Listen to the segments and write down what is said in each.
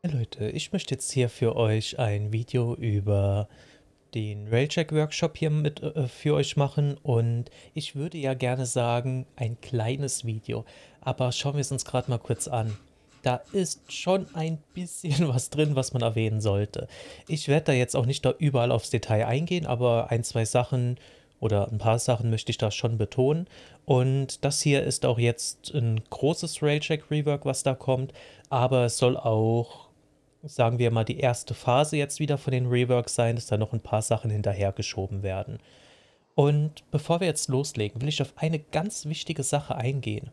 Hey Leute, ich möchte jetzt hier für euch ein Video über den Railcheck Workshop hier mit äh, für euch machen und ich würde ja gerne sagen, ein kleines Video, aber schauen wir es uns gerade mal kurz an. Da ist schon ein bisschen was drin, was man erwähnen sollte. Ich werde da jetzt auch nicht da überall aufs Detail eingehen, aber ein, zwei Sachen oder ein paar Sachen möchte ich da schon betonen. Und das hier ist auch jetzt ein großes Railcheck Rework, was da kommt, aber es soll auch sagen wir mal, die erste Phase jetzt wieder von den Reworks sein, dass da noch ein paar Sachen hinterhergeschoben werden. Und bevor wir jetzt loslegen, will ich auf eine ganz wichtige Sache eingehen.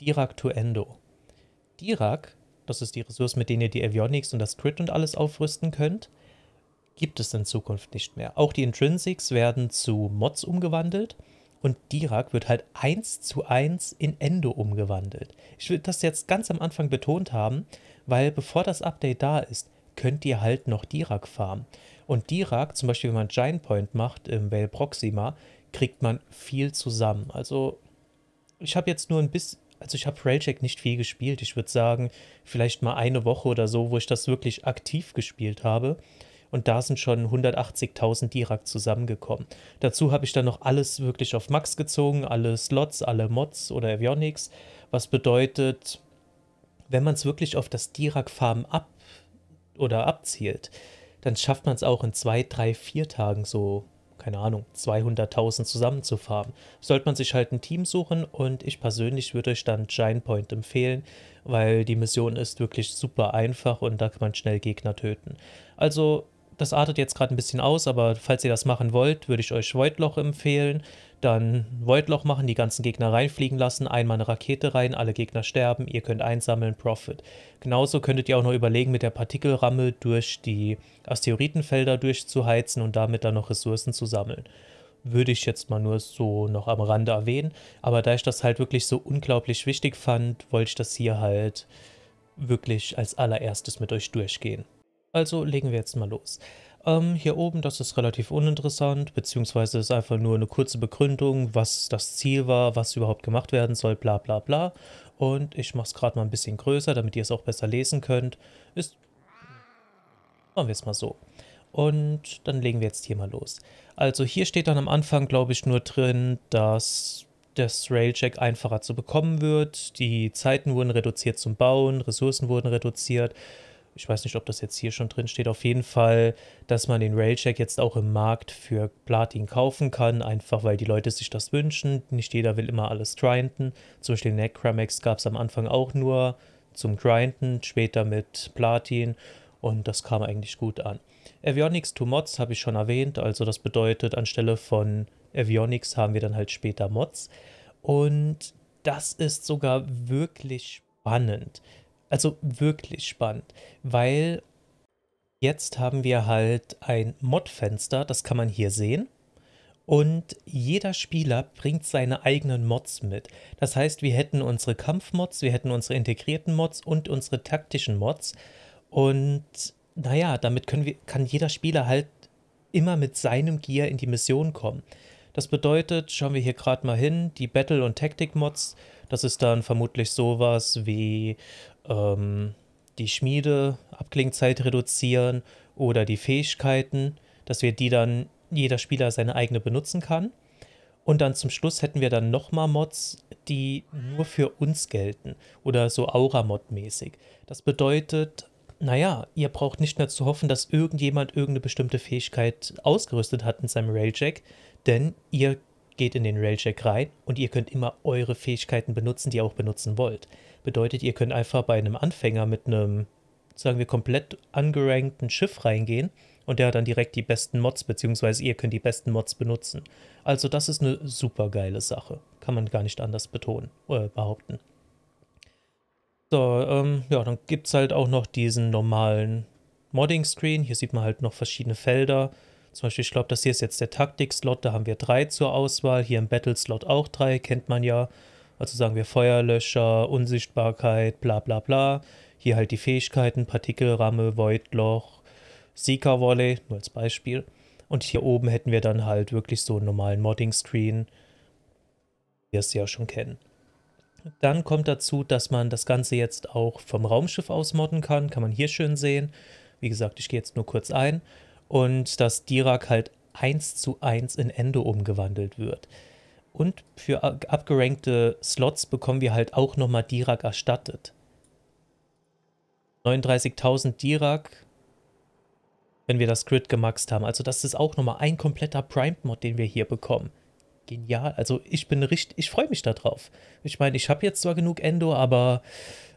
Dirac to Endo. Dirac, das ist die Ressource, mit denen ihr die Avionics und das Crit und alles aufrüsten könnt, gibt es in Zukunft nicht mehr. Auch die Intrinsics werden zu Mods umgewandelt und Dirac wird halt 1 zu 1 in Endo umgewandelt. Ich will das jetzt ganz am Anfang betont haben, weil bevor das Update da ist, könnt ihr halt noch Dirac farmen. Und Dirac, zum Beispiel wenn man Giant Point macht im Vale Proxima, kriegt man viel zusammen. Also ich habe jetzt nur ein bisschen, also ich habe Railcheck nicht viel gespielt. Ich würde sagen, vielleicht mal eine Woche oder so, wo ich das wirklich aktiv gespielt habe. Und da sind schon 180.000 Dirac zusammengekommen. Dazu habe ich dann noch alles wirklich auf Max gezogen, alle Slots, alle Mods oder Avionics, was bedeutet, wenn man es wirklich auf das Dirac-Farben ab oder abzielt, dann schafft man es auch in zwei, drei, vier Tagen so, keine Ahnung, 200.000 zusammenzufarmen. Sollte man sich halt ein Team suchen und ich persönlich würde euch dann Point empfehlen, weil die Mission ist wirklich super einfach und da kann man schnell Gegner töten. Also das artet jetzt gerade ein bisschen aus, aber falls ihr das machen wollt, würde ich euch Voidloch empfehlen dann Voidloch machen, die ganzen Gegner reinfliegen lassen, einmal eine Rakete rein, alle Gegner sterben, ihr könnt einsammeln, Profit. Genauso könntet ihr auch noch überlegen, mit der Partikelramme durch die Asteroidenfelder durchzuheizen und damit dann noch Ressourcen zu sammeln. Würde ich jetzt mal nur so noch am Rande erwähnen, aber da ich das halt wirklich so unglaublich wichtig fand, wollte ich das hier halt wirklich als allererstes mit euch durchgehen. Also legen wir jetzt mal los. Ähm, hier oben, das ist relativ uninteressant, beziehungsweise ist einfach nur eine kurze Begründung, was das Ziel war, was überhaupt gemacht werden soll, bla bla bla. Und ich mache es gerade mal ein bisschen größer, damit ihr es auch besser lesen könnt. Ist Machen wir es mal so. Und dann legen wir jetzt hier mal los. Also hier steht dann am Anfang, glaube ich, nur drin, dass das Railcheck einfacher zu bekommen wird. Die Zeiten wurden reduziert zum Bauen, Ressourcen wurden reduziert ich weiß nicht, ob das jetzt hier schon drin steht, auf jeden Fall, dass man den Railcheck jetzt auch im Markt für Platin kaufen kann, einfach weil die Leute sich das wünschen. Nicht jeder will immer alles grinden. Zum Beispiel den Necramax gab es am Anfang auch nur zum Grinden, später mit Platin und das kam eigentlich gut an. Avionics to Mods habe ich schon erwähnt, also das bedeutet, anstelle von Avionics haben wir dann halt später Mods. Und das ist sogar wirklich spannend also wirklich spannend, weil jetzt haben wir halt ein Mod-Fenster, das kann man hier sehen. Und jeder Spieler bringt seine eigenen Mods mit. Das heißt, wir hätten unsere Kampfmods, wir hätten unsere integrierten Mods und unsere taktischen Mods. Und naja, damit können wir, kann jeder Spieler halt immer mit seinem Gear in die Mission kommen. Das bedeutet, schauen wir hier gerade mal hin, die Battle- und Tactic-Mods, das ist dann vermutlich sowas wie ähm, die Schmiede, Abklingzeit reduzieren oder die Fähigkeiten, dass wir die dann jeder Spieler seine eigene benutzen kann. Und dann zum Schluss hätten wir dann nochmal Mods, die nur für uns gelten oder so Aura-Mod-mäßig. Das bedeutet, naja, ihr braucht nicht mehr zu hoffen, dass irgendjemand irgendeine bestimmte Fähigkeit ausgerüstet hat in seinem Railjack, denn ihr geht in den Railjack rein und ihr könnt immer eure Fähigkeiten benutzen, die ihr auch benutzen wollt. Bedeutet, ihr könnt einfach bei einem Anfänger mit einem, sagen wir, komplett angerankten Schiff reingehen und der hat dann direkt die besten Mods, beziehungsweise ihr könnt die besten Mods benutzen. Also das ist eine super geile Sache. Kann man gar nicht anders betonen, äh, behaupten. So, ähm, ja, dann gibt es halt auch noch diesen normalen Modding-Screen. Hier sieht man halt noch verschiedene Felder. Zum Beispiel, ich glaube, das hier ist jetzt der Taktik-Slot, da haben wir drei zur Auswahl. Hier im Battle-Slot auch drei, kennt man ja. Also sagen wir Feuerlöscher, Unsichtbarkeit, bla bla bla. Hier halt die Fähigkeiten, Partikelramme, Voidloch, Seeker Volley, nur als Beispiel. Und hier oben hätten wir dann halt wirklich so einen normalen Modding-Screen, wie wir es ja schon kennen. Dann kommt dazu, dass man das Ganze jetzt auch vom Raumschiff aus modden kann. Kann man hier schön sehen. Wie gesagt, ich gehe jetzt nur kurz ein. Und dass Dirac halt 1 zu 1 in Ende umgewandelt wird. Und für abgerankte Slots bekommen wir halt auch nochmal Dirac erstattet. 39.000 Dirac, wenn wir das Grid gemaxt haben. Also das ist auch nochmal ein kompletter Prime-Mod, den wir hier bekommen. Genial. Also ich bin richtig, ich freue mich darauf. Ich meine, ich habe jetzt zwar genug Endo, aber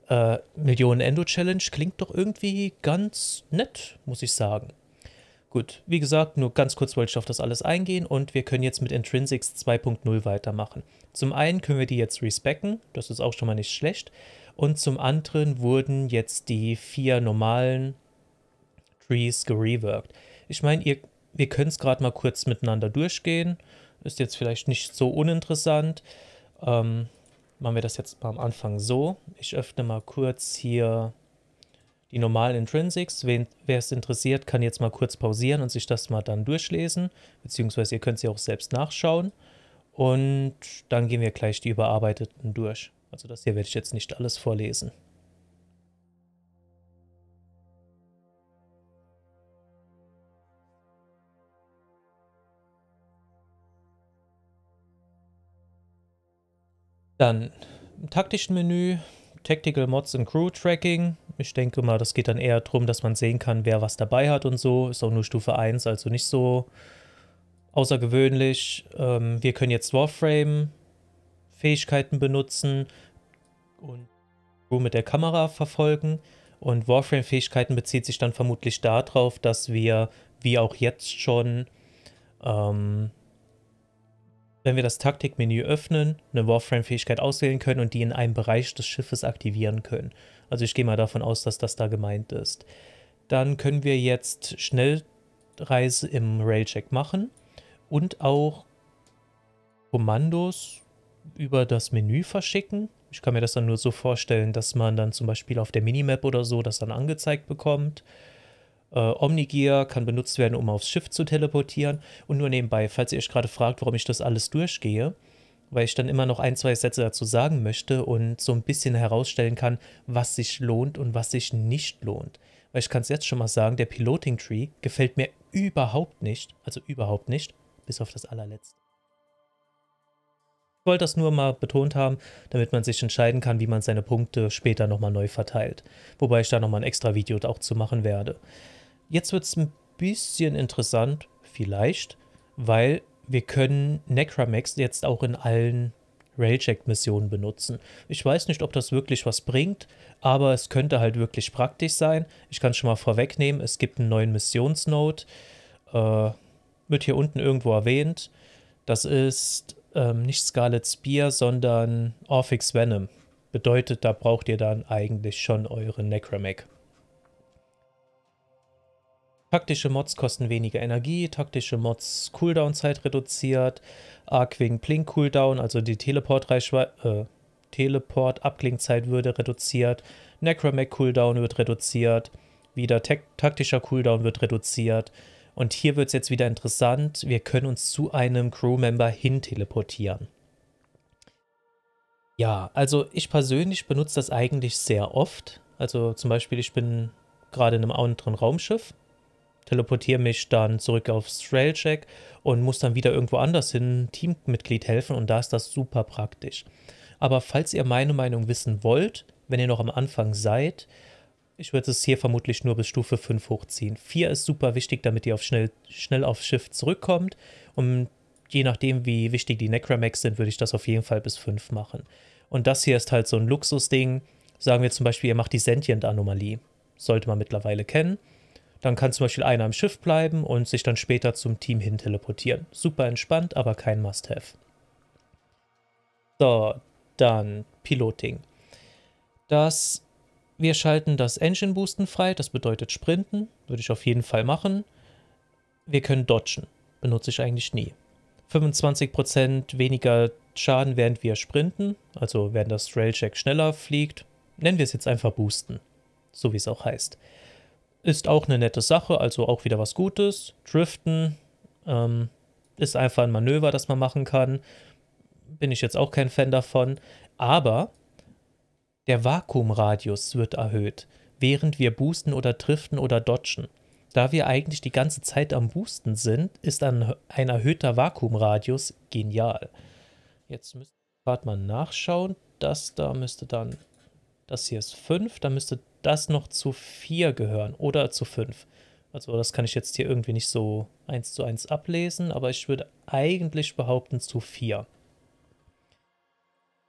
äh, Millionen Endo-Challenge klingt doch irgendwie ganz nett, muss ich sagen. Gut, wie gesagt, nur ganz kurz wollte ich auf das alles eingehen und wir können jetzt mit Intrinsics 2.0 weitermachen. Zum einen können wir die jetzt respecken, das ist auch schon mal nicht schlecht. Und zum anderen wurden jetzt die vier normalen Trees gereworked. Ich meine, wir können es gerade mal kurz miteinander durchgehen. Ist jetzt vielleicht nicht so uninteressant. Ähm, machen wir das jetzt mal am Anfang so. Ich öffne mal kurz hier die normalen Intrinsics. wer es interessiert, kann jetzt mal kurz pausieren und sich das mal dann durchlesen, beziehungsweise ihr könnt sie auch selbst nachschauen. Und dann gehen wir gleich die überarbeiteten durch. Also das hier werde ich jetzt nicht alles vorlesen. Dann im taktischen Menü, Tactical Mods and Crew Tracking, ich denke mal, das geht dann eher darum, dass man sehen kann, wer was dabei hat und so. Ist auch nur Stufe 1, also nicht so außergewöhnlich. Ähm, wir können jetzt Warframe-Fähigkeiten benutzen und mit der Kamera verfolgen. Und Warframe-Fähigkeiten bezieht sich dann vermutlich darauf, dass wir, wie auch jetzt schon, ähm, wenn wir das Taktikmenü öffnen, eine Warframe-Fähigkeit auswählen können und die in einem Bereich des Schiffes aktivieren können. Also ich gehe mal davon aus, dass das da gemeint ist. Dann können wir jetzt Schnellreise im Railcheck machen und auch Kommandos über das Menü verschicken. Ich kann mir das dann nur so vorstellen, dass man dann zum Beispiel auf der Minimap oder so das dann angezeigt bekommt. Äh, Omnigear kann benutzt werden, um aufs Schiff zu teleportieren. Und nur nebenbei, falls ihr euch gerade fragt, warum ich das alles durchgehe, weil ich dann immer noch ein, zwei Sätze dazu sagen möchte und so ein bisschen herausstellen kann, was sich lohnt und was sich nicht lohnt. Weil ich kann es jetzt schon mal sagen, der Piloting Tree gefällt mir überhaupt nicht, also überhaupt nicht, bis auf das allerletzte. Ich wollte das nur mal betont haben, damit man sich entscheiden kann, wie man seine Punkte später nochmal neu verteilt. Wobei ich da nochmal ein extra Video auch zu machen werde. Jetzt wird es ein bisschen interessant, vielleicht, weil wir können Necramax jetzt auch in allen railjack missionen benutzen. Ich weiß nicht, ob das wirklich was bringt, aber es könnte halt wirklich praktisch sein. Ich kann schon mal vorwegnehmen, es gibt einen neuen Missionsnode. Äh, wird hier unten irgendwo erwähnt. Das ist ähm, nicht Scarlet Spear, sondern Orphix Venom. Bedeutet, da braucht ihr dann eigentlich schon euren Necromech. Taktische Mods kosten weniger Energie, taktische Mods Cooldown-Zeit reduziert, Arcwing Blink Cooldown, also die äh, Teleport-Abklingzeit äh, Teleport würde reduziert, Necromech Cooldown wird reduziert, wieder taktischer Cooldown wird reduziert. Und hier wird es jetzt wieder interessant, wir können uns zu einem Crewmember hin teleportieren. Ja, also ich persönlich benutze das eigentlich sehr oft. Also zum Beispiel, ich bin gerade in einem anderen Raumschiff teleportiere mich dann zurück aufs Railcheck und muss dann wieder irgendwo anders hin, Teammitglied helfen und da ist das super praktisch. Aber falls ihr meine Meinung wissen wollt, wenn ihr noch am Anfang seid, ich würde es hier vermutlich nur bis Stufe 5 hochziehen. 4 ist super wichtig, damit ihr auf schnell, schnell aufs Schiff zurückkommt. Und je nachdem, wie wichtig die Necromax sind, würde ich das auf jeden Fall bis 5 machen. Und das hier ist halt so ein Luxusding. Sagen wir zum Beispiel, ihr macht die Sentient-Anomalie. Sollte man mittlerweile kennen. Dann kann zum Beispiel einer am Schiff bleiben und sich dann später zum Team hin teleportieren. Super entspannt, aber kein Must-Have. So, dann Piloting. Das, wir schalten das Engine Boosten frei, das bedeutet Sprinten, würde ich auf jeden Fall machen. Wir können dodgen, benutze ich eigentlich nie. 25% weniger Schaden, während wir sprinten, also während das Railcheck schneller fliegt, nennen wir es jetzt einfach Boosten, so wie es auch heißt ist auch eine nette Sache, also auch wieder was Gutes. Driften ähm, ist einfach ein Manöver, das man machen kann. Bin ich jetzt auch kein Fan davon. Aber der Vakuumradius wird erhöht, während wir boosten oder driften oder dodgen. Da wir eigentlich die ganze Zeit am Boosten sind, ist ein, ein erhöhter Vakuumradius genial. Jetzt müsste ich gerade mal nachschauen. Das da müsste dann, das hier ist 5, da müsste das noch zu vier gehören oder zu fünf. Also das kann ich jetzt hier irgendwie nicht so eins zu eins ablesen, aber ich würde eigentlich behaupten zu vier.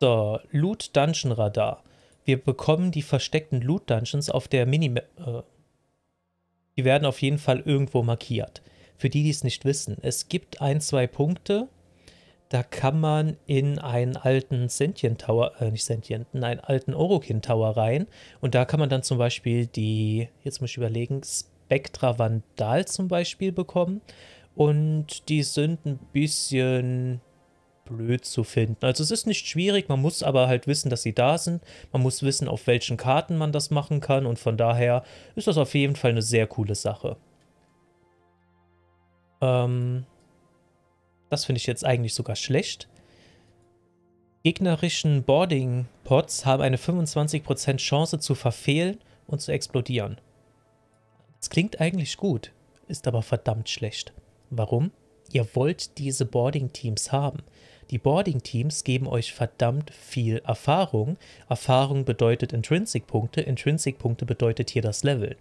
So, Loot Dungeon Radar. Wir bekommen die versteckten Loot Dungeons auf der Minimap. Äh, die werden auf jeden Fall irgendwo markiert. Für die, die es nicht wissen, es gibt ein, zwei Punkte, da kann man in einen alten Sentient Tower, äh, nicht Sentient, in einen alten Orokin Tower rein. Und da kann man dann zum Beispiel die, jetzt muss ich überlegen, Spectra Vandal zum Beispiel bekommen. Und die sind ein bisschen blöd zu finden. Also es ist nicht schwierig, man muss aber halt wissen, dass sie da sind. Man muss wissen, auf welchen Karten man das machen kann. Und von daher ist das auf jeden Fall eine sehr coole Sache. Ähm, das finde ich jetzt eigentlich sogar schlecht. Gegnerischen boarding pots haben eine 25% Chance zu verfehlen und zu explodieren. Das klingt eigentlich gut, ist aber verdammt schlecht. Warum? Ihr wollt diese Boarding-Teams haben. Die Boarding-Teams geben euch verdammt viel Erfahrung. Erfahrung bedeutet Intrinsic-Punkte. Intrinsic-Punkte bedeutet hier das Level.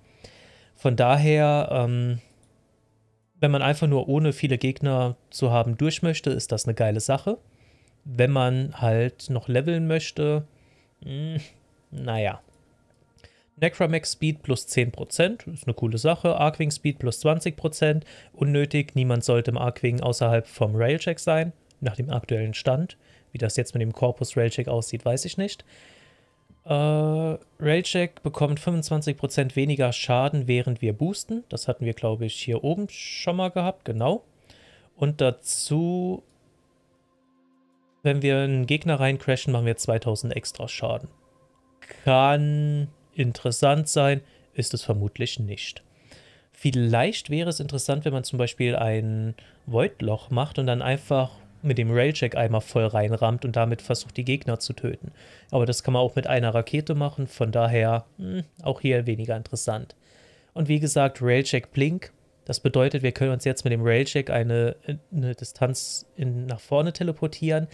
Von daher, ähm, wenn man einfach nur ohne viele Gegner zu haben durch möchte, ist das eine geile Sache. Wenn man halt noch leveln möchte, mh, hm, naja. Necromax Speed plus 10%, ist eine coole Sache. Arcwing Speed plus 20%, unnötig. Niemand sollte im Arcwing außerhalb vom Railcheck sein, nach dem aktuellen Stand. Wie das jetzt mit dem Corpus Railcheck aussieht, weiß ich nicht. Äh, Railcheck bekommt 25% weniger Schaden, während wir boosten. Das hatten wir, glaube ich, hier oben schon mal gehabt, genau. Und dazu, wenn wir einen Gegner reincrashen, machen wir 2000 extra Schaden. Kann interessant sein, ist es vermutlich nicht. Vielleicht wäre es interessant, wenn man zum Beispiel ein Voidloch macht und dann einfach mit dem Railcheck einmal voll reinrammt und damit versucht, die Gegner zu töten. Aber das kann man auch mit einer Rakete machen, von daher mh, hm, auch hier weniger interessant. Und wie gesagt, Railcheck Blink. Das bedeutet, wir können uns jetzt mit dem Railcheck eine, eine Distanz in, nach vorne teleportieren.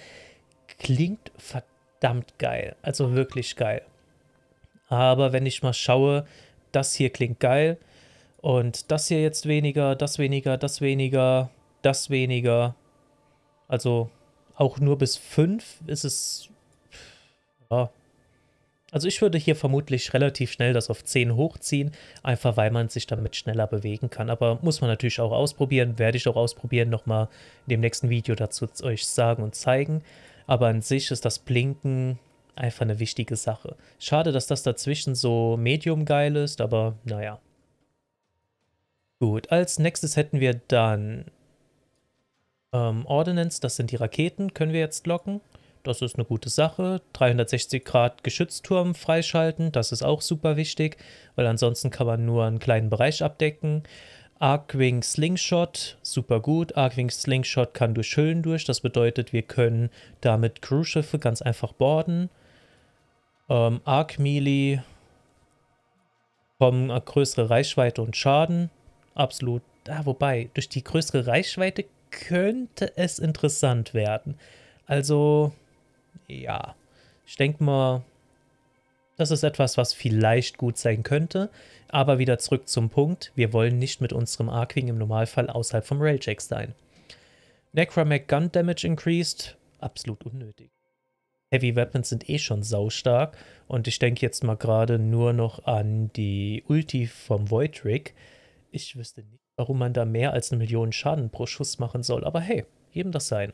Klingt verdammt geil, also wirklich geil. Aber wenn ich mal schaue, das hier klingt geil und das hier jetzt weniger, das weniger, das weniger, das weniger, also auch nur bis 5 ist es... Ja. Also ich würde hier vermutlich relativ schnell das auf 10 hochziehen, einfach weil man sich damit schneller bewegen kann. Aber muss man natürlich auch ausprobieren, werde ich auch ausprobieren, nochmal in dem nächsten Video dazu euch sagen und zeigen. Aber an sich ist das Blinken einfach eine wichtige Sache. Schade, dass das dazwischen so medium geil ist, aber naja. Gut, als nächstes hätten wir dann ähm, Ordnance, das sind die Raketen, können wir jetzt locken. Das ist eine gute Sache. 360 Grad Geschützturm freischalten, das ist auch super wichtig, weil ansonsten kann man nur einen kleinen Bereich abdecken. Arcwing Slingshot, super gut. Arcwing Slingshot kann durch Hüllen durch, das bedeutet, wir können damit Crewschiffe ganz einfach boarden. Ähm, Arc Melee kommen äh, größere Reichweite und Schaden. Absolut. Ah, wobei, durch die größere Reichweite könnte es interessant werden. Also, ja, ich denke mal, das ist etwas, was vielleicht gut sein könnte. Aber wieder zurück zum Punkt, wir wollen nicht mit unserem Arkwing im Normalfall außerhalb vom Railjack sein. Necromac Gun Damage Increased, absolut unnötig. Heavy Weapons sind eh schon saustark und ich denke jetzt mal gerade nur noch an die Ulti vom Voidrick. Ich wüsste nicht, warum man da mehr als eine Million Schaden pro Schuss machen soll. Aber hey, jedem das sein.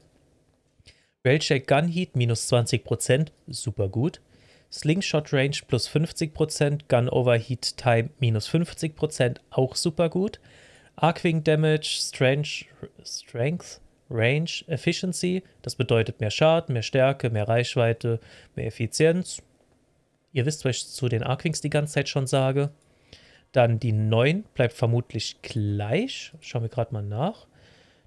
Railcheck Gun Heat minus 20%, super gut. Slingshot Range plus 50%, Gun Overheat Time minus 50%, auch super gut. Arcwing Damage, Strength, Strength, Range, Efficiency, das bedeutet mehr Schaden, mehr Stärke, mehr Reichweite, mehr Effizienz. Ihr wisst, was ich zu den Arcwings die ganze Zeit schon sage. Dann die 9 bleibt vermutlich gleich. Schauen wir gerade mal nach.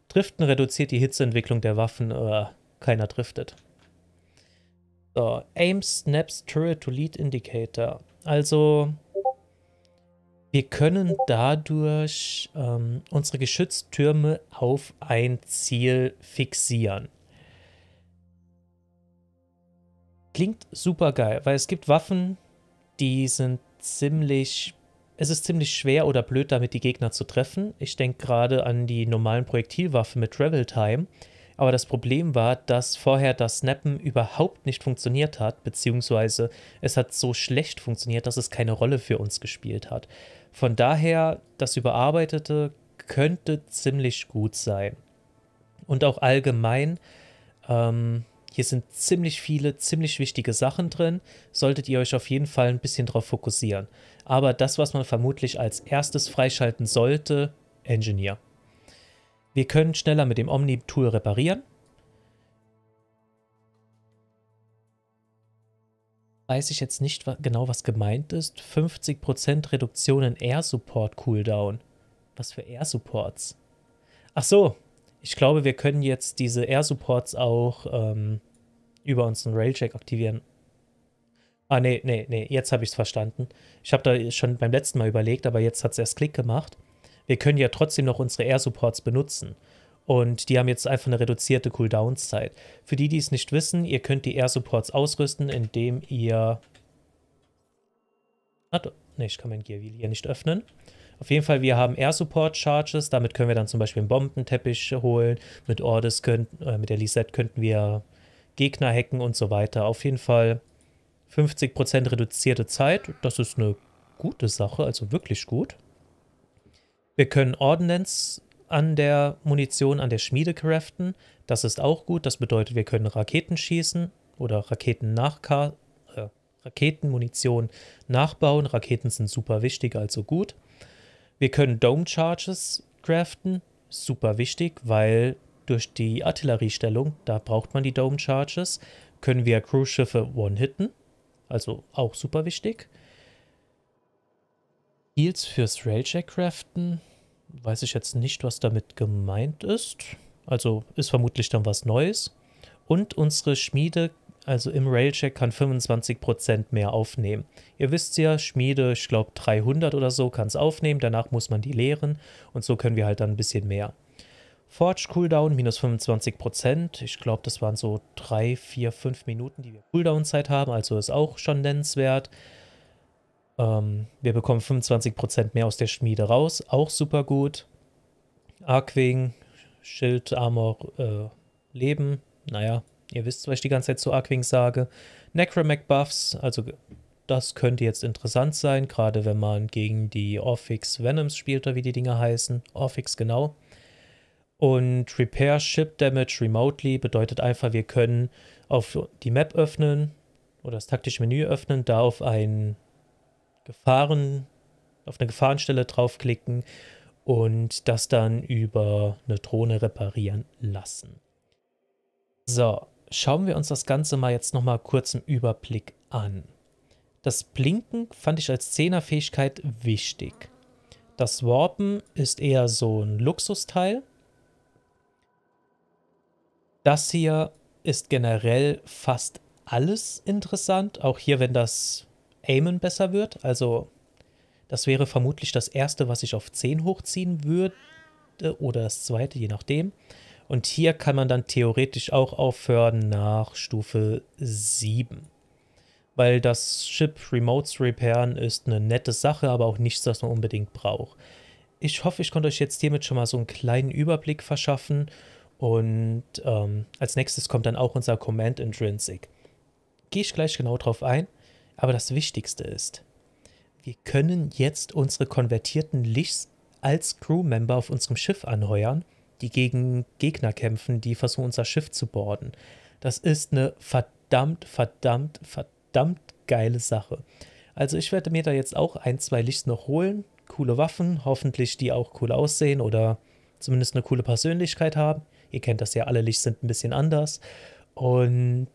Driften reduziert die Hitzeentwicklung der Waffen. Äh, keiner driftet. So, Aim Snaps Turret to Lead Indicator. Also, wir können dadurch ähm, unsere Geschütztürme auf ein Ziel fixieren. Klingt super geil, weil es gibt Waffen, die sind ziemlich es ist ziemlich schwer oder blöd, damit die Gegner zu treffen. Ich denke gerade an die normalen Projektilwaffen mit Travel Time. Aber das Problem war, dass vorher das Snappen überhaupt nicht funktioniert hat, beziehungsweise es hat so schlecht funktioniert, dass es keine Rolle für uns gespielt hat. Von daher, das Überarbeitete könnte ziemlich gut sein. Und auch allgemein, ähm, hier sind ziemlich viele, ziemlich wichtige Sachen drin, solltet ihr euch auf jeden Fall ein bisschen drauf fokussieren aber das, was man vermutlich als erstes freischalten sollte, Engineer. Wir können schneller mit dem Omni-Tool reparieren. Weiß ich jetzt nicht genau, was gemeint ist. 50% Reduktion in Air-Support-Cooldown. Was für Air-Supports? Ach so, ich glaube, wir können jetzt diese Air-Supports auch ähm, über unseren Railcheck aktivieren. Ah, nee, nee, nee, jetzt habe ich es verstanden. Ich habe da schon beim letzten Mal überlegt, aber jetzt hat es erst Klick gemacht. Wir können ja trotzdem noch unsere Air-Supports benutzen. Und die haben jetzt einfach eine reduzierte Cooldownszeit. Für die, die es nicht wissen, ihr könnt die Air-Supports ausrüsten, indem ihr... Ah, nee, ich kann mein Gear hier nicht öffnen. Auf jeden Fall, wir haben Air Support Charges. Damit können wir dann zum Beispiel einen Bombenteppich holen. Mit Ordis könnten, äh, mit der Lisette könnten wir Gegner hacken und so weiter. Auf jeden Fall 50% reduzierte Zeit, das ist eine gute Sache, also wirklich gut. Wir können Ordnance an der Munition an der Schmiede craften, das ist auch gut, das bedeutet, wir können Raketen schießen oder Raketen äh, Raketenmunition nachbauen, Raketen sind super wichtig, also gut. Wir können Dome Charges craften, super wichtig, weil durch die Artilleriestellung, da braucht man die Dome Charges, können wir Cruise-Schiffe one-hitten also auch super wichtig. Heals fürs Railcheck craften, weiß ich jetzt nicht, was damit gemeint ist. Also ist vermutlich dann was Neues. Und unsere Schmiede, also im Railcheck, kann 25% mehr aufnehmen. Ihr wisst ja, Schmiede, ich glaube 300 oder so, kann es aufnehmen. Danach muss man die leeren und so können wir halt dann ein bisschen mehr. Forge Cooldown minus 25%. Ich glaube, das waren so 3, 4, 5 Minuten, die wir Cooldown-Zeit haben. Also ist auch schon nennenswert. Ähm, wir bekommen 25% mehr aus der Schmiede raus. Auch super gut. Arkwing, Schild, Armor, äh, Leben. Naja, ihr wisst, was ich die ganze Zeit zu Arkwing sage. Necromech Buffs, also das könnte jetzt interessant sein, gerade wenn man gegen die Orphix Venoms spielt, oder wie die Dinger heißen. Orphix, genau. Und Repair Ship Damage Remotely bedeutet einfach, wir können auf die Map öffnen oder das taktische Menü öffnen, da auf einen Gefahren, auf eine Gefahrenstelle draufklicken und das dann über eine Drohne reparieren lassen. So, schauen wir uns das Ganze mal jetzt nochmal kurz im Überblick an. Das Blinken fand ich als 10 fähigkeit wichtig. Das Warpen ist eher so ein Luxusteil. Das hier ist generell fast alles interessant. Auch hier, wenn das Aimen besser wird. Also das wäre vermutlich das erste, was ich auf 10 hochziehen würde. Oder das zweite, je nachdem. Und hier kann man dann theoretisch auch aufhören nach Stufe 7. Weil das Chip Remotes repairen ist eine nette Sache, aber auch nichts, das man unbedingt braucht. Ich hoffe, ich konnte euch jetzt hiermit schon mal so einen kleinen Überblick verschaffen und ähm, als nächstes kommt dann auch unser Command Intrinsic. Gehe ich gleich genau drauf ein, aber das Wichtigste ist, wir können jetzt unsere konvertierten Lichs als Crewmember auf unserem Schiff anheuern, die gegen Gegner kämpfen, die versuchen, unser Schiff zu borden. Das ist eine verdammt, verdammt, verdammt geile Sache. Also ich werde mir da jetzt auch ein, zwei Lichts noch holen, coole Waffen, hoffentlich die auch cool aussehen oder zumindest eine coole Persönlichkeit haben. Ihr kennt das ja, alle Licht sind ein bisschen anders. Und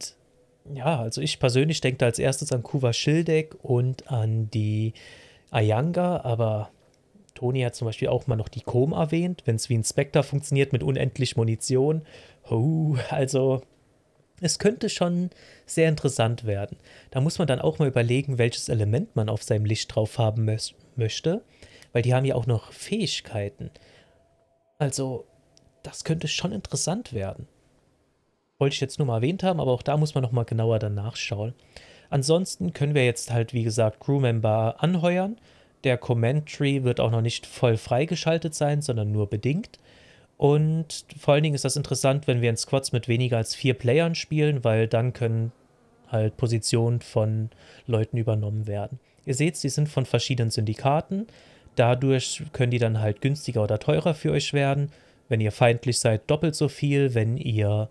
ja, also ich persönlich denke als erstes an Kuva Schildeck und an die Ayanga, aber Toni hat zum Beispiel auch mal noch die Kom erwähnt, wenn es wie ein Spectre funktioniert mit unendlich Munition. Oh, also es könnte schon sehr interessant werden. Da muss man dann auch mal überlegen, welches Element man auf seinem Licht drauf haben möchte, weil die haben ja auch noch Fähigkeiten. Also das könnte schon interessant werden. Wollte ich jetzt nur mal erwähnt haben, aber auch da muss man nochmal genauer dann nachschauen. Ansonsten können wir jetzt halt, wie gesagt, Crewmember anheuern. Der Commentary wird auch noch nicht voll freigeschaltet sein, sondern nur bedingt. Und vor allen Dingen ist das interessant, wenn wir in Squads mit weniger als vier Playern spielen, weil dann können halt Positionen von Leuten übernommen werden. Ihr seht, sie sind von verschiedenen Syndikaten. Dadurch können die dann halt günstiger oder teurer für euch werden. Wenn ihr feindlich seid, doppelt so viel. Wenn ihr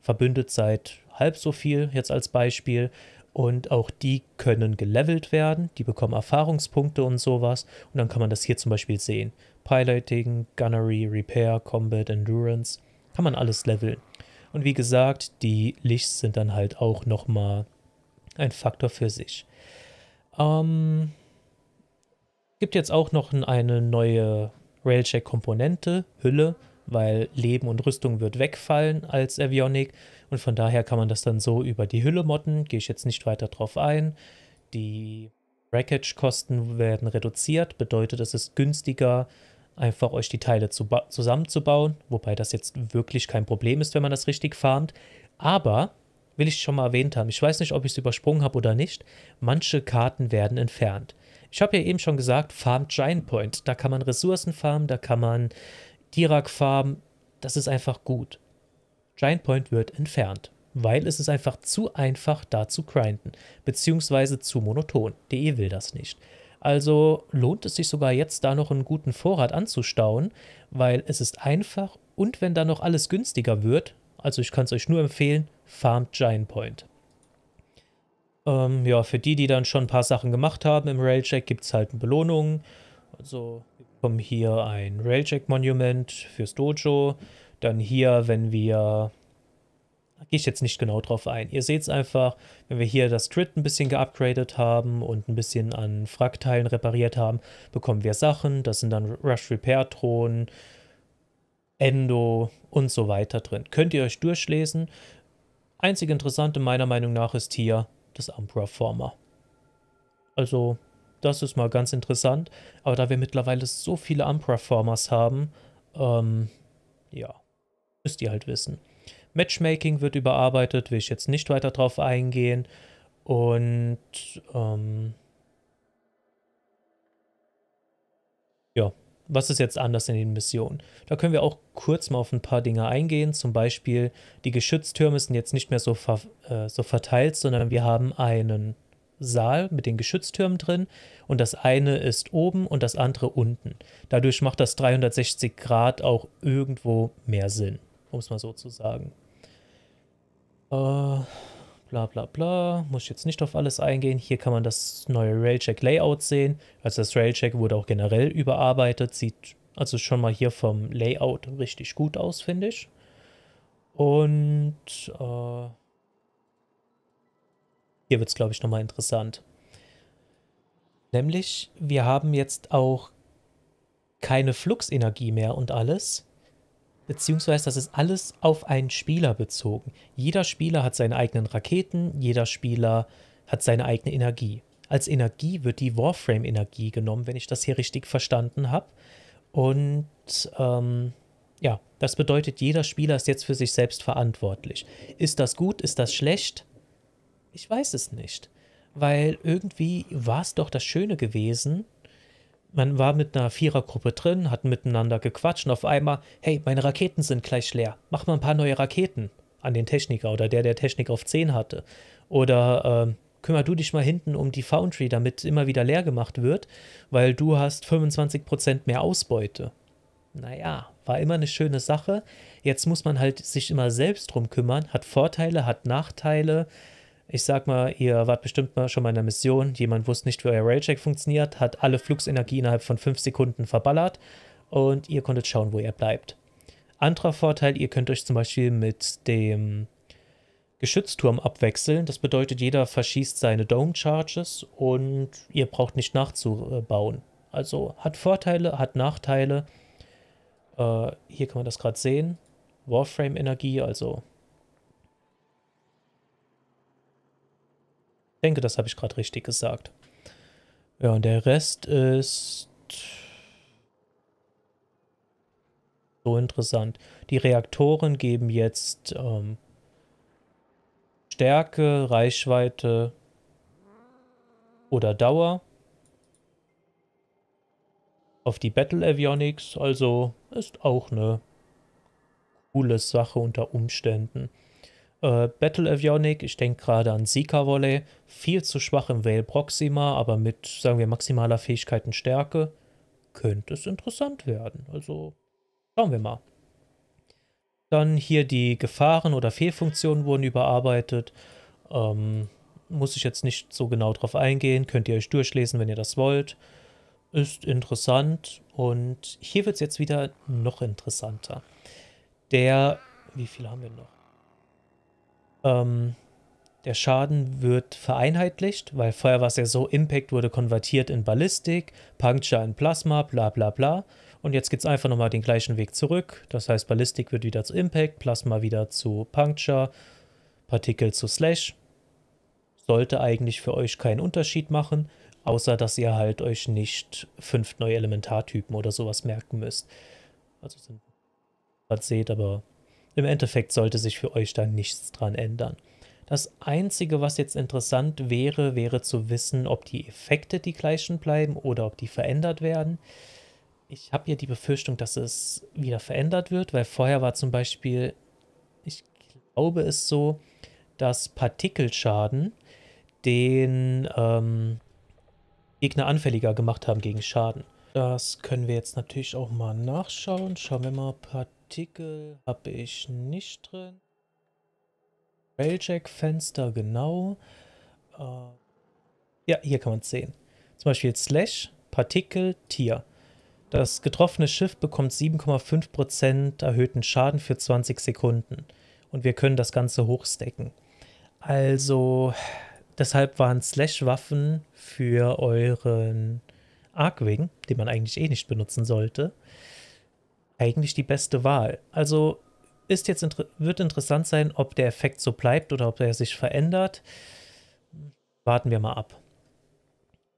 verbündet seid, halb so viel, jetzt als Beispiel. Und auch die können gelevelt werden. Die bekommen Erfahrungspunkte und sowas. Und dann kann man das hier zum Beispiel sehen. Piloting, Gunnery, Repair, Combat, Endurance. Kann man alles leveln. Und wie gesagt, die Lichts sind dann halt auch nochmal ein Faktor für sich. Ähm, gibt jetzt auch noch eine neue Railcheck-Komponente, Hülle weil Leben und Rüstung wird wegfallen als Avionik und von daher kann man das dann so über die Hülle modden, gehe ich jetzt nicht weiter drauf ein. Die Wreckage-Kosten werden reduziert, bedeutet es ist günstiger, einfach euch die Teile zu zusammenzubauen, wobei das jetzt wirklich kein Problem ist, wenn man das richtig farmt. Aber, will ich schon mal erwähnt haben, ich weiß nicht, ob ich es übersprungen habe oder nicht, manche Karten werden entfernt. Ich habe ja eben schon gesagt, farmt Giant Point. Da kann man Ressourcen farmen, da kann man Tirak-Farben, das ist einfach gut. Giant Point wird entfernt, weil es ist einfach zu einfach da zu grinden, beziehungsweise zu monoton. DE will das nicht. Also lohnt es sich sogar jetzt da noch einen guten Vorrat anzustauen, weil es ist einfach und wenn da noch alles günstiger wird, also ich kann es euch nur empfehlen, farmt Giant Point. Ähm, ja, für die, die dann schon ein paar Sachen gemacht haben im Railcheck, gibt es halt Belohnungen. Also bekommen hier ein Railjack-Monument fürs Dojo. Dann hier, wenn wir... Da Gehe ich jetzt nicht genau drauf ein. Ihr seht es einfach, wenn wir hier das Grid ein bisschen geupgradet haben und ein bisschen an Frackteilen repariert haben, bekommen wir Sachen. Das sind dann Rush Repair Drohnen, Endo und so weiter drin. Könnt ihr euch durchlesen. Einzig Interessante meiner Meinung nach ist hier das Umbra Former. Also das ist mal ganz interessant. Aber da wir mittlerweile so viele Umperformers haben, ähm, ja, müsst ihr halt wissen. Matchmaking wird überarbeitet, will ich jetzt nicht weiter drauf eingehen. Und ähm, ja, was ist jetzt anders in den Missionen? Da können wir auch kurz mal auf ein paar Dinge eingehen. Zum Beispiel, die Geschütztürme sind jetzt nicht mehr so, ver äh, so verteilt, sondern wir haben einen Saal mit den Geschütztürmen drin und das eine ist oben und das andere unten. Dadurch macht das 360 Grad auch irgendwo mehr Sinn, um es mal so zu sagen. Äh, bla bla bla, muss ich jetzt nicht auf alles eingehen. Hier kann man das neue Railcheck-Layout sehen. Also das Railcheck wurde auch generell überarbeitet, sieht also schon mal hier vom Layout richtig gut aus, finde ich. Und... Äh hier wird es, glaube ich, nochmal interessant. Nämlich, wir haben jetzt auch keine Fluxenergie mehr und alles. Beziehungsweise, das ist alles auf einen Spieler bezogen. Jeder Spieler hat seine eigenen Raketen, jeder Spieler hat seine eigene Energie. Als Energie wird die Warframe-Energie genommen, wenn ich das hier richtig verstanden habe. Und ähm, ja, das bedeutet, jeder Spieler ist jetzt für sich selbst verantwortlich. Ist das gut? Ist das schlecht? Ich weiß es nicht. Weil irgendwie war es doch das Schöne gewesen. Man war mit einer Vierergruppe drin, hat miteinander gequatscht und auf einmal, hey, meine Raketen sind gleich leer. Mach mal ein paar neue Raketen an den Techniker oder der, der Technik auf 10 hatte. Oder äh, kümmer du dich mal hinten um die Foundry, damit immer wieder leer gemacht wird, weil du hast 25% mehr Ausbeute. Naja, war immer eine schöne Sache. Jetzt muss man halt sich immer selbst drum kümmern, hat Vorteile, hat Nachteile. Ich sag mal, ihr wart bestimmt mal schon mal in der Mission, jemand wusste nicht, wie euer Railcheck funktioniert, hat alle Flugsenergie innerhalb von 5 Sekunden verballert und ihr konntet schauen, wo ihr bleibt. Anderer Vorteil, ihr könnt euch zum Beispiel mit dem Geschützturm abwechseln. Das bedeutet, jeder verschießt seine Dome Charges und ihr braucht nicht nachzubauen. Also hat Vorteile, hat Nachteile. Äh, hier kann man das gerade sehen. Warframe-Energie, also Ich denke, das habe ich gerade richtig gesagt. Ja, und der Rest ist so interessant. Die Reaktoren geben jetzt ähm, Stärke, Reichweite oder Dauer auf die Battle Avionics. Also ist auch eine coole Sache unter Umständen. Äh, Battle Avionic, ich denke gerade an Zika Volley, viel zu schwach im Vale Proxima, aber mit, sagen wir, maximaler Fähigkeitenstärke, könnte es interessant werden. Also schauen wir mal. Dann hier die Gefahren oder Fehlfunktionen wurden überarbeitet. Ähm, muss ich jetzt nicht so genau drauf eingehen, könnt ihr euch durchlesen, wenn ihr das wollt. Ist interessant und hier wird es jetzt wieder noch interessanter. Der, wie viele haben wir noch? Ähm, der Schaden wird vereinheitlicht, weil Feuerwasser so Impact wurde konvertiert in Ballistik, Puncture in Plasma, bla bla bla. Und jetzt geht es einfach nochmal den gleichen Weg zurück. Das heißt, Ballistik wird wieder zu Impact, Plasma wieder zu Puncture, Partikel zu Slash. Sollte eigentlich für euch keinen Unterschied machen, außer dass ihr halt euch nicht fünf neue Elementartypen oder sowas merken müsst. Also sind was seht, aber im Endeffekt sollte sich für euch da nichts dran ändern. Das Einzige, was jetzt interessant wäre, wäre zu wissen, ob die Effekte die gleichen bleiben oder ob die verändert werden. Ich habe hier die Befürchtung, dass es wieder verändert wird, weil vorher war zum Beispiel, ich glaube es so, dass Partikelschaden den ähm, Gegner anfälliger gemacht haben gegen Schaden. Das können wir jetzt natürlich auch mal nachschauen. Schauen wir mal, Partikelschaden. Artikel habe ich nicht drin. Railjack-Fenster, genau. Äh, ja, hier kann man es sehen. Zum Beispiel Slash, Partikel, Tier. Das getroffene Schiff bekommt 7,5% erhöhten Schaden für 20 Sekunden. Und wir können das Ganze hochstecken. Also, deshalb waren Slash-Waffen für euren Arkwing, den man eigentlich eh nicht benutzen sollte, eigentlich die beste Wahl. Also ist jetzt inter wird interessant sein, ob der Effekt so bleibt oder ob er sich verändert. Warten wir mal ab.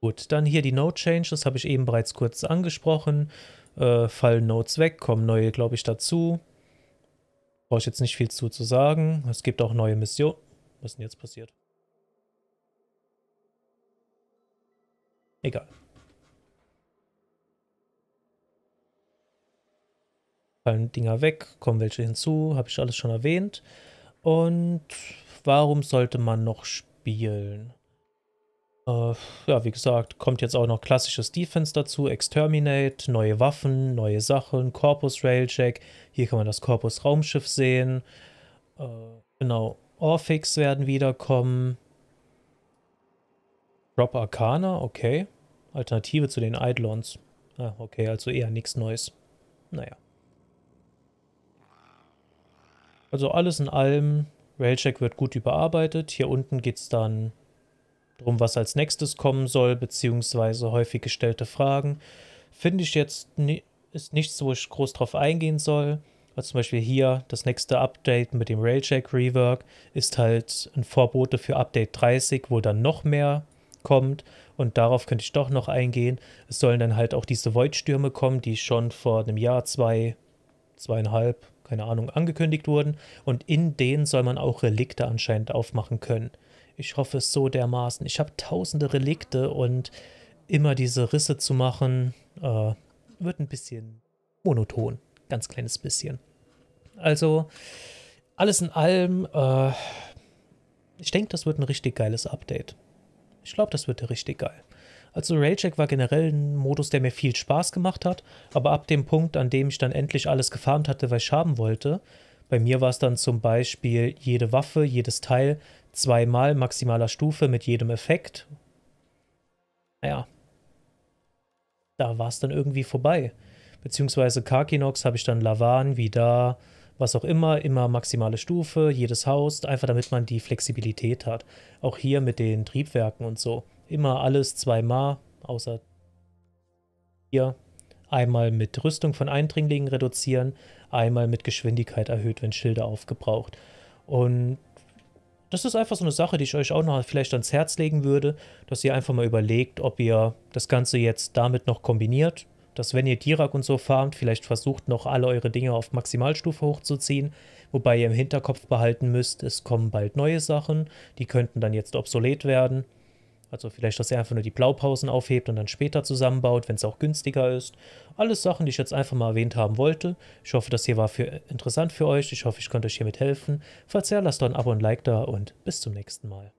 Gut, dann hier die Node Changes, habe ich eben bereits kurz angesprochen. Äh, fallen Nodes weg, kommen neue, glaube ich, dazu. Brauche ich jetzt nicht viel zu, zu sagen. Es gibt auch neue Missionen. Was ist denn jetzt passiert? Egal. fallen Dinger weg, kommen welche hinzu, habe ich alles schon erwähnt. Und warum sollte man noch spielen? Äh, ja, wie gesagt, kommt jetzt auch noch klassisches Defense dazu, Exterminate, neue Waffen, neue Sachen, Corpus Railcheck. Hier kann man das Corpus Raumschiff sehen. Äh, genau, Orphix werden wiederkommen. Drop Arcana, okay. Alternative zu den Eidlons. Ah, okay, also eher nichts Neues. Naja. Also alles in allem, Railcheck wird gut überarbeitet. Hier unten geht es dann darum, was als nächstes kommen soll, beziehungsweise häufig gestellte Fragen. Finde ich jetzt ni ist nichts, wo ich groß drauf eingehen soll. Weil also zum Beispiel hier das nächste Update mit dem Railcheck Rework ist halt ein Vorbote für Update 30, wo dann noch mehr kommt. Und darauf könnte ich doch noch eingehen. Es sollen dann halt auch diese Void-Stürme kommen, die schon vor einem Jahr, zwei, zweieinhalb, keine Ahnung, angekündigt wurden. Und in denen soll man auch Relikte anscheinend aufmachen können. Ich hoffe es so dermaßen. Ich habe tausende Relikte und immer diese Risse zu machen, äh, wird ein bisschen monoton. Ganz kleines bisschen. Also, alles in allem, äh, ich denke, das wird ein richtig geiles Update. Ich glaube, das wird richtig geil. Also Railcheck war generell ein Modus, der mir viel Spaß gemacht hat, aber ab dem Punkt, an dem ich dann endlich alles gefarmt hatte, was ich haben wollte, bei mir war es dann zum Beispiel jede Waffe, jedes Teil zweimal maximaler Stufe mit jedem Effekt. Naja, da war es dann irgendwie vorbei. Beziehungsweise Karkinox habe ich dann Lavan, Vida, was auch immer, immer maximale Stufe, jedes Haus, einfach damit man die Flexibilität hat. Auch hier mit den Triebwerken und so immer alles zweimal, außer hier. Einmal mit Rüstung von Eindringlingen reduzieren, einmal mit Geschwindigkeit erhöht, wenn Schilder aufgebraucht. Und das ist einfach so eine Sache, die ich euch auch noch vielleicht ans Herz legen würde, dass ihr einfach mal überlegt, ob ihr das Ganze jetzt damit noch kombiniert, dass wenn ihr Dirac und so farmt, vielleicht versucht noch alle eure Dinge auf Maximalstufe hochzuziehen, wobei ihr im Hinterkopf behalten müsst, es kommen bald neue Sachen, die könnten dann jetzt obsolet werden. Also vielleicht, dass er einfach nur die Blaupausen aufhebt und dann später zusammenbaut, wenn es auch günstiger ist. Alles Sachen, die ich jetzt einfach mal erwähnt haben wollte. Ich hoffe, das hier war für, interessant für euch. Ich hoffe, ich konnte euch hiermit helfen. Falls ja, lasst doch ein Abo und ein Like da und bis zum nächsten Mal.